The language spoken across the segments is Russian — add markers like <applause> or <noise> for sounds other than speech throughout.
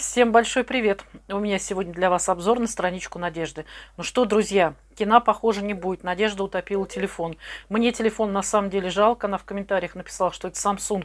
Всем большой привет! У меня сегодня для вас обзор на страничку Надежды. Ну что, друзья, кино, похоже, не будет. Надежда утопила телефон. Мне телефон на самом деле жалко. Она в комментариях написала, что это Samsung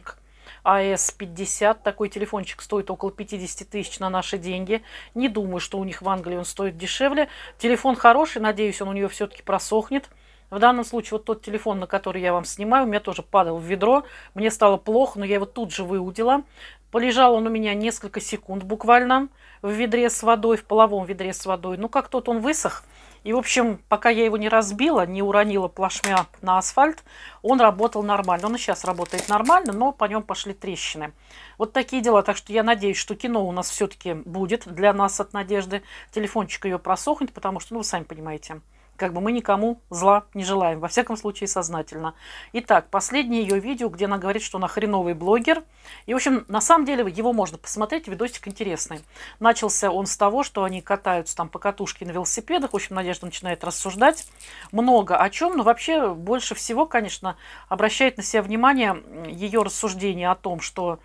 AS50. Такой телефончик стоит около 50 тысяч на наши деньги. Не думаю, что у них в Англии он стоит дешевле. Телефон хороший, надеюсь, он у нее все-таки просохнет. В данном случае вот тот телефон, на который я вам снимаю, у меня тоже падал в ведро. Мне стало плохо, но я его тут же выудила. Полежал он у меня несколько секунд буквально в ведре с водой, в половом ведре с водой. Ну, как тот он высох. И, в общем, пока я его не разбила, не уронила плашмя на асфальт, он работал нормально. Он и сейчас работает нормально, но по нем пошли трещины. Вот такие дела. Так что я надеюсь, что кино у нас все-таки будет для нас от Надежды. Телефончик ее просохнет, потому что, ну, вы сами понимаете, как бы мы никому зла не желаем, во всяком случае сознательно. Итак, последнее ее видео, где она говорит, что она хреновый блогер. И, в общем, на самом деле его можно посмотреть, видосик интересный. Начался он с того, что они катаются там по катушке на велосипедах. В общем, Надежда начинает рассуждать много о чем, но вообще больше всего, конечно, обращает на себя внимание ее рассуждение о том, что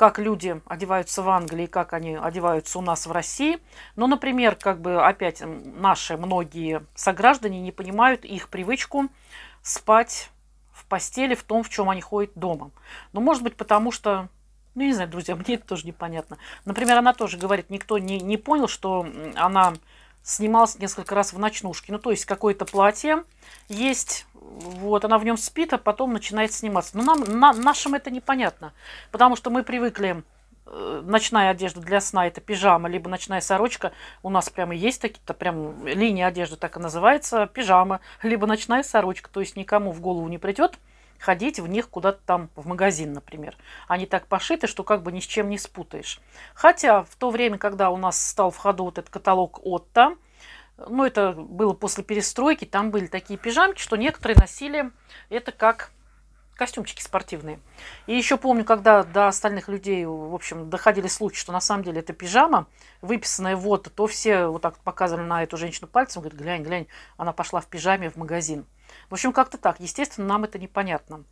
как люди одеваются в Англии, как они одеваются у нас в России. Но, например, как бы опять наши многие сограждане не понимают их привычку спать в постели в том, в чем они ходят дома. Но, ну, может быть, потому что ну, не знаю, друзья, <laughs> мне это тоже непонятно. Например, она тоже говорит, никто не, не понял, что она снималась несколько раз в ночнушке. Ну, то есть, какое-то платье есть, вот, она в нем спит, а потом начинает сниматься. Но ну, нам, на, нашим это непонятно, потому что мы привыкли э, ночная одежда для сна это пижама, либо ночная сорочка. У нас прямо есть такие-то, прям линия одежды так и называется, пижама, либо ночная сорочка. То есть никому в голову не придет, ходить в них куда-то там в магазин, например. Они так пошиты, что как бы ни с чем не спутаешь. Хотя в то время, когда у нас стал в ходу вот этот каталог Отто, ну это было после перестройки, там были такие пижамки, что некоторые носили это как костюмчики спортивные. И еще помню, когда до остальных людей, в общем, доходили слухи, что на самом деле это пижама, выписанная вот, то все вот так показывали на эту женщину пальцем, говорят, глянь, глянь, она пошла в пижаме в магазин. В общем, как-то так. Естественно, нам это непонятно.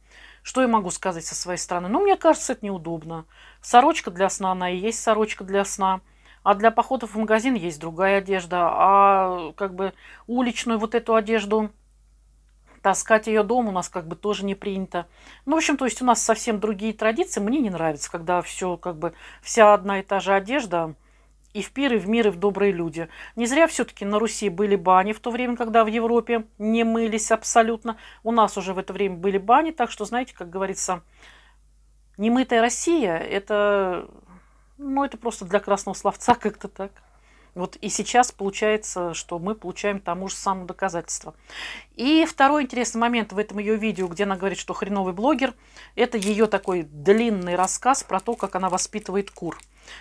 Что я могу сказать со своей стороны? Ну, мне кажется, это неудобно. Сорочка для сна, она и есть сорочка для сна. А для походов в магазин есть другая одежда. А как бы уличную вот эту одежду таскать ее дома у нас как бы тоже не принято. Ну, в общем, то есть у нас совсем другие традиции. Мне не нравится, когда все как бы вся одна и та же одежда и в пир, и в мир, и в добрые люди. Не зря все-таки на Руси были бани, в то время, когда в Европе не мылись абсолютно. У нас уже в это время были бани, так что, знаете, как говорится, немытая Россия – это, ну, это просто для красного словца <laughs> как-то так. Вот и сейчас получается, что мы получаем тому же самому доказательство. И второй интересный момент в этом ее видео, где она говорит, что хреновый блогер, это ее такой длинный рассказ про то, как она воспитывает кур.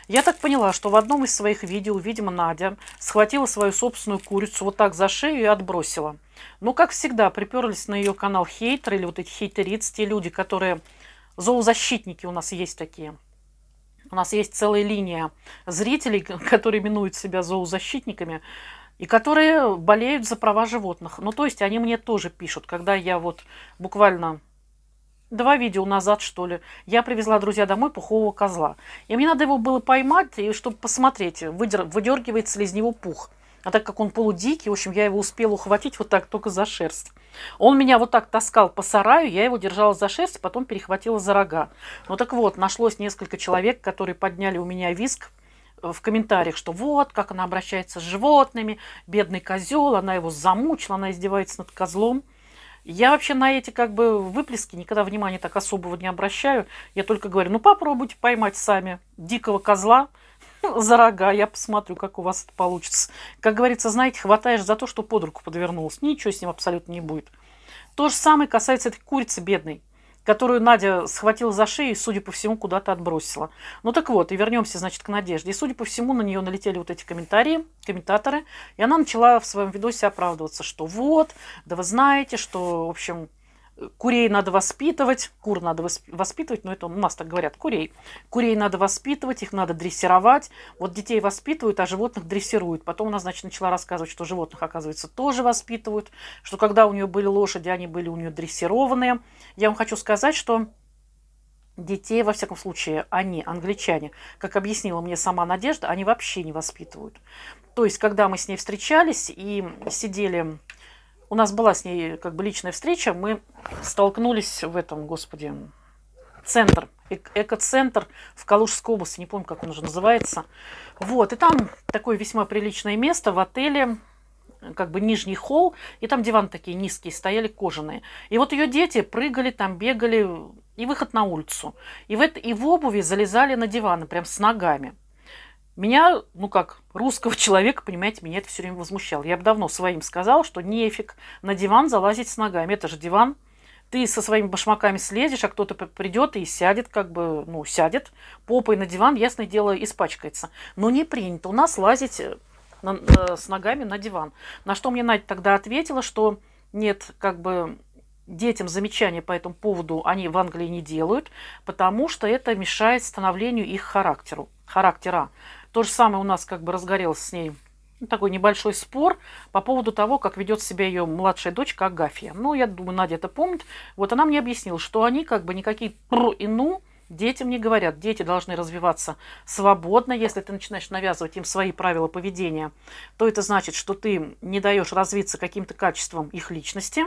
Я так поняла, что в одном из своих видео, видимо, Надя схватила свою собственную курицу вот так за шею и отбросила. Но, ну, как всегда, приперлись на ее канал хейтеры или вот эти хейтерицы, те люди, которые зоозащитники у нас есть такие – у нас есть целая линия зрителей, которые минуют себя зоозащитниками, и которые болеют за права животных. Ну, то есть они мне тоже пишут, когда я вот буквально два видео назад, что ли, я привезла, друзья, домой пухового козла. И мне надо его было поймать, и чтобы посмотреть, выдер, выдергивается ли из него пух. А так как он полудикий, в общем, я его успела ухватить вот так только за шерсть. Он меня вот так таскал по сараю, я его держала за шерсть, потом перехватила за рога. Ну так вот, нашлось несколько человек, которые подняли у меня виск, э, в комментариях, что вот, как она обращается с животными, бедный козел, она его замучила, она издевается над козлом. Я вообще на эти как бы выплески никогда внимания так особого не обращаю. Я только говорю, ну попробуйте поймать сами дикого козла, <laughs> за рога. Я посмотрю, как у вас это получится. Как говорится, знаете, хватаешь за то, что под руку подвернулось. Ничего с ним абсолютно не будет. То же самое касается этой курицы бедной, которую Надя схватила за шею и, судя по всему, куда-то отбросила. Ну так вот, и вернемся, значит, к Надежде. И, судя по всему, на нее налетели вот эти комментарии, комментаторы, и она начала в своем видосе оправдываться, что вот, да вы знаете, что, в общем, Курей надо воспитывать, кур надо воспитывать, но это у нас так говорят, курей. Курей надо воспитывать, их надо дрессировать. Вот детей воспитывают, а животных дрессируют. Потом она, значит, начала рассказывать, что животных, оказывается, тоже воспитывают, что когда у нее были лошади, они были у нее дрессированные. Я вам хочу сказать, что детей, во всяком случае, они, англичане, как объяснила мне сама Надежда, они вообще не воспитывают. То есть, когда мы с ней встречались и сидели у нас была с ней как бы личная встреча, мы столкнулись в этом, господи, центр, экоцентр в Калужской области, не помню, как он уже называется. Вот, и там такое весьма приличное место в отеле, как бы нижний холл, и там диван такие низкие, стояли кожаные. И вот ее дети прыгали там, бегали, и выход на улицу. И в, это, и в обуви залезали на диваны, прям с ногами. Меня, ну как, русского человека, понимаете, меня это все время возмущало. Я бы давно своим сказал, что нефиг на диван залазить с ногами. Это же диван. Ты со своими башмаками слезешь, а кто-то придет и сядет, как бы, ну, сядет попой на диван, ясное дело, испачкается. Но не принято у нас лазить э, на, на, э, с ногами на диван. На что мне Надя тогда ответила, что нет, как бы, детям замечания по этому поводу они в Англии не делают, потому что это мешает становлению их характеру, характера. То же самое у нас как бы разгорелся с ней такой небольшой спор по поводу того, как ведет себя ее младшая дочка Агафья. Ну, я думаю, Надя это помнит. Вот она мне объяснила, что они как бы никакие пр и ну Детям не говорят. Дети должны развиваться свободно. Если ты начинаешь навязывать им свои правила поведения, то это значит, что ты не даешь развиться каким-то качеством их личности.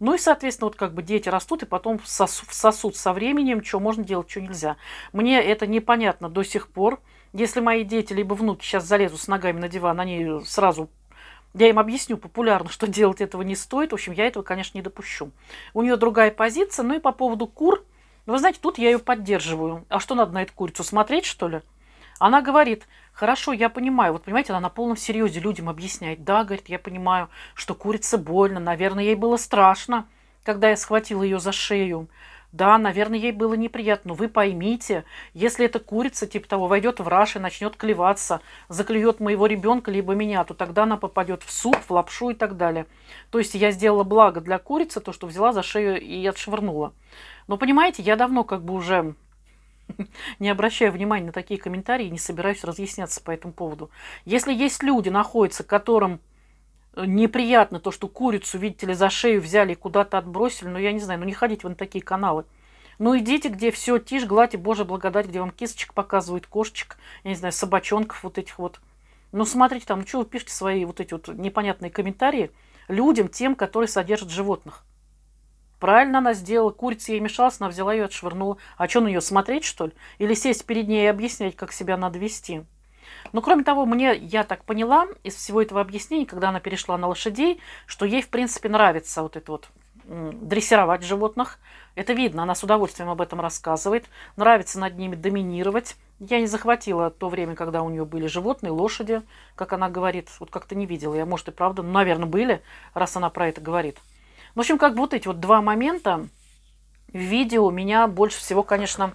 Ну и, соответственно, вот как бы дети растут и потом сосут со временем, что можно делать, что нельзя. Мне это непонятно до сих пор. Если мои дети либо внуки сейчас залезут с ногами на диван, они сразу я им объясню популярно, <laughs> что делать этого не стоит. В общем, я этого, конечно, не допущу. У нее другая позиция. Ну и по поводу кур – ну вы знаете, тут я ее поддерживаю. А что надо на эту курицу смотреть, что ли? Она говорит, хорошо, я понимаю. Вот понимаете, она на полном серьезе людям объясняет. Да, говорит, я понимаю, что курице больно. Наверное, ей было страшно, когда я схватила ее за шею. Да, наверное, ей было неприятно, но вы поймите, если эта курица, типа того, войдет в раш и начнет клеваться, заклюет моего ребенка либо меня, то тогда она попадет в суп, в лапшу и так далее. То есть я сделала благо для курицы, то, что взяла за шею и отшвырнула. Но понимаете, я давно как бы уже <laughs> не обращаю внимания на такие комментарии, не собираюсь разъясняться по этому поводу. Если есть люди, находятся, которым неприятно то, что курицу, видите ли, за шею взяли и куда-то отбросили. но ну, я не знаю, ну не ходить вон такие каналы. Ну идите, где все тишь, гладь и божья благодать, где вам кисточек показывают, кошечек, я не знаю, собачонков вот этих вот. Ну смотрите там, ну что вы пишете свои вот эти вот непонятные комментарии людям, тем, которые содержат животных. Правильно она сделала, курица ей мешалась, она взяла ее, и отшвырнула. А что на нее смотреть, что ли? Или сесть перед ней и объяснять, как себя надо вести? Но кроме того, мне, я так поняла из всего этого объяснения, когда она перешла на лошадей, что ей, в принципе, нравится вот это вот дрессировать животных. Это видно, она с удовольствием об этом рассказывает. Нравится над ними доминировать. Я не захватила то время, когда у нее были животные, лошади, как она говорит. Вот как-то не видела. Я, может, и правда, ну, наверное, были, раз она про это говорит. В общем, как бы вот эти вот два момента в видео меня больше всего, конечно,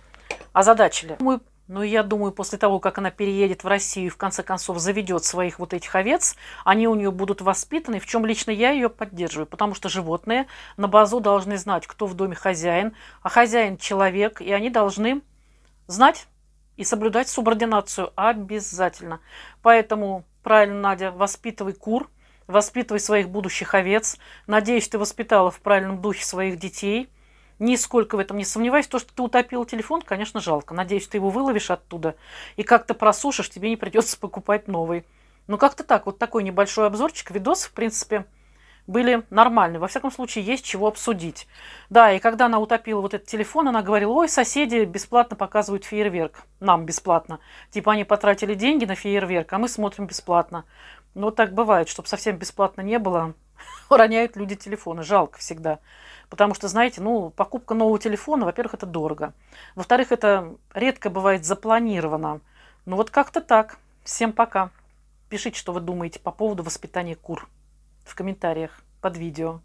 озадачили. Мой но ну, я думаю, после того, как она переедет в Россию и в конце концов заведет своих вот этих овец, они у нее будут воспитаны, в чем лично я ее поддерживаю, потому что животные на базу должны знать, кто в доме хозяин, а хозяин человек, и они должны знать и соблюдать субординацию обязательно. Поэтому правильно, Надя, воспитывай кур, воспитывай своих будущих овец. Надеюсь, ты воспитала в правильном духе своих детей – Нисколько в этом не сомневаюсь. То, что ты утопил телефон, конечно, жалко. Надеюсь, ты его выловишь оттуда и как-то просушишь, тебе не придется покупать новый. Ну, как-то так. Вот такой небольшой обзорчик. Видос, в принципе, были нормальны. Во всяком случае, есть чего обсудить. Да, и когда она утопила вот этот телефон, она говорила, ой, соседи бесплатно показывают фейерверк. Нам бесплатно. Типа они потратили деньги на фейерверк, а мы смотрим бесплатно. Но ну, так бывает, чтобы совсем бесплатно не было роняют люди телефоны. Жалко всегда. Потому что, знаете, ну, покупка нового телефона, во-первых, это дорого. Во-вторых, это редко бывает запланировано. Ну вот как-то так. Всем пока. Пишите, что вы думаете по поводу воспитания кур в комментариях под видео.